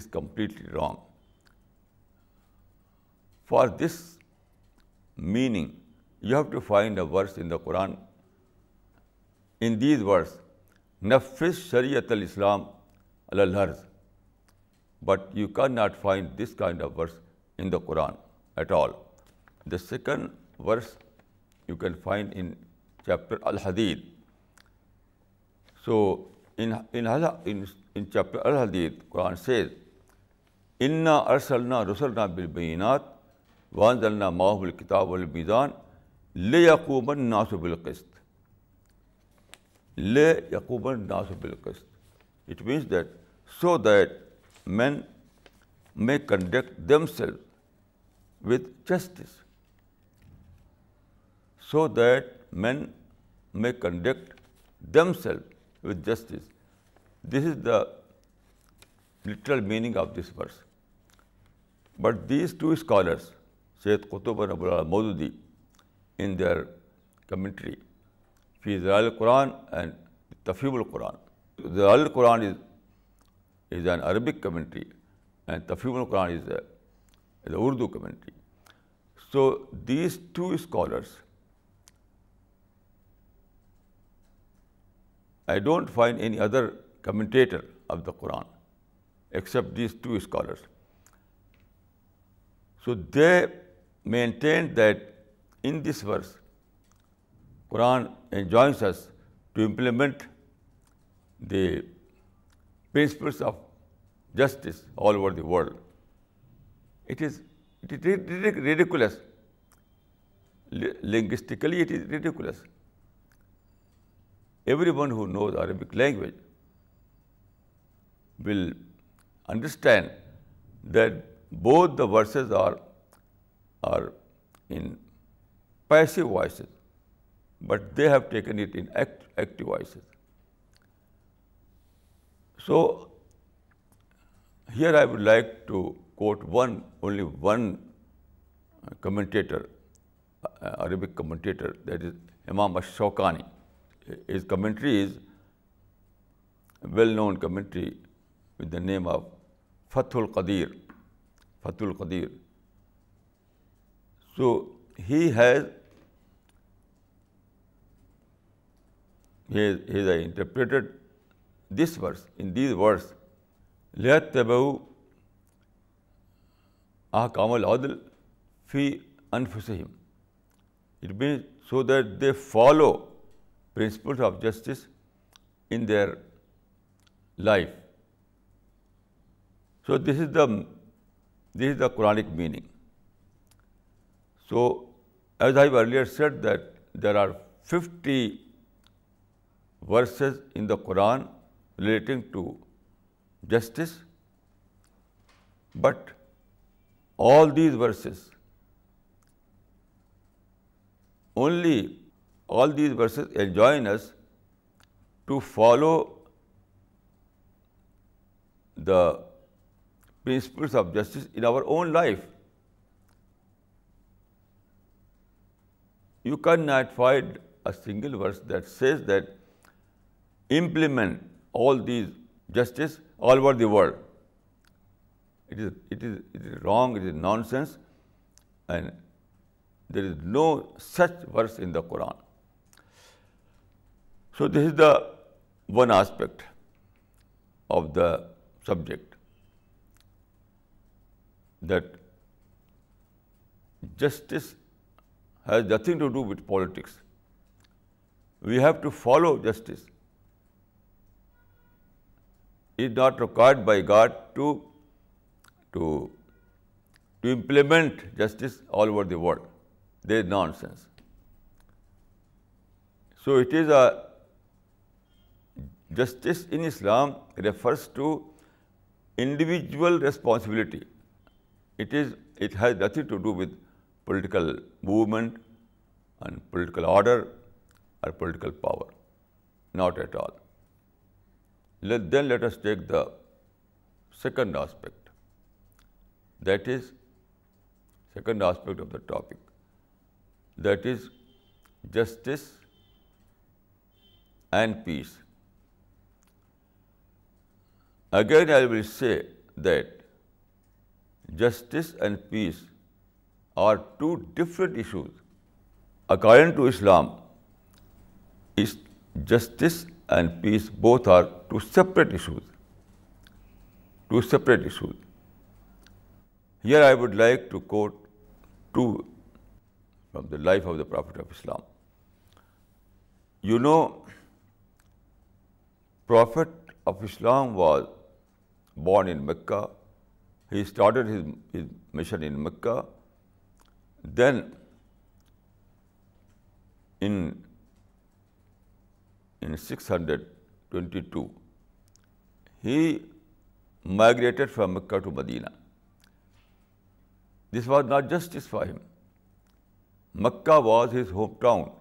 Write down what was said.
is completely wrong. For this meaning, you have to find a verse in the Quran. In these words, Nafis Shariat al Islam al Harz. But you cannot find this kind of verse in the Quran at all. The second verse you can find in chapter Al Hadid. So, in, in, in, in chapter Al Hadid, Quran says, इन्ना अरसलना रसलना बिलबीनात वानजलना माहबुलकिताबलमीज़ान ले यकूबन नासबिलकस्त ले यकूबन नासबिलकस्त it means that so that man may conduct themselves with justice so that men may conduct themselves with justice. This is the literal meaning of this verse. But these two scholars, Sayyid Qutb and Abdul Maududi, in their commentary, Fi al Quran and Tafib Quran. The al Quran is, is an Arabic commentary, and Tafib Quran is a, is a Urdu commentary. So these two scholars, I don't find any other commentator of the Quran except these two scholars. So they maintained that in this verse, Quran enjoins us to implement the principles of justice all over the world. It is, it is ridiculous. Linguistically, it is ridiculous. Everyone who knows Arabic language will understand that both the verses are, are in passive voices, but they have taken it in act, active voices. So, here I would like to quote one, only one commentator, uh, Arabic commentator, that is Imam Ash-Shawkani. His commentary is well-known commentary with the name of Fathul Fathul Qadir. So he has he has, he has interpreted this verse in these words ليتبعوا أحكام العدل في أنفسهم It means so that they follow principles of justice in their life. So this is the this is the Quranic meaning. So as I have earlier said that there are 50 verses in the Quran relating to justice, but all these verses only all these verses enjoin us to follow the principles of justice in our own life. You cannot find a single verse that says that implement all these justice all over the world. It is, it is, it is wrong, it is nonsense, and there is no such verse in the Quran. So, this is the one aspect of the subject that justice has nothing to do with politics. We have to follow justice. It is not required by God to, to, to implement justice all over the world. There is nonsense. So it is a justice in Islam refers to individual responsibility. It is, it has nothing to do with political movement and political order or political power. Not at all. Let, then let us take the second aspect. That is second aspect of the topic. That is justice and peace. Again, I will say that justice and peace are two different issues. According to Islam, is justice and peace both are two separate issues. Two separate issues. Here I would like to quote two from the life of the Prophet of Islam. You know, Prophet of Islam was born in Mecca he started his, his mission in Mecca. Then in, in 622, he migrated from Mecca to Medina. This was not justice for him. Mecca was his hometown.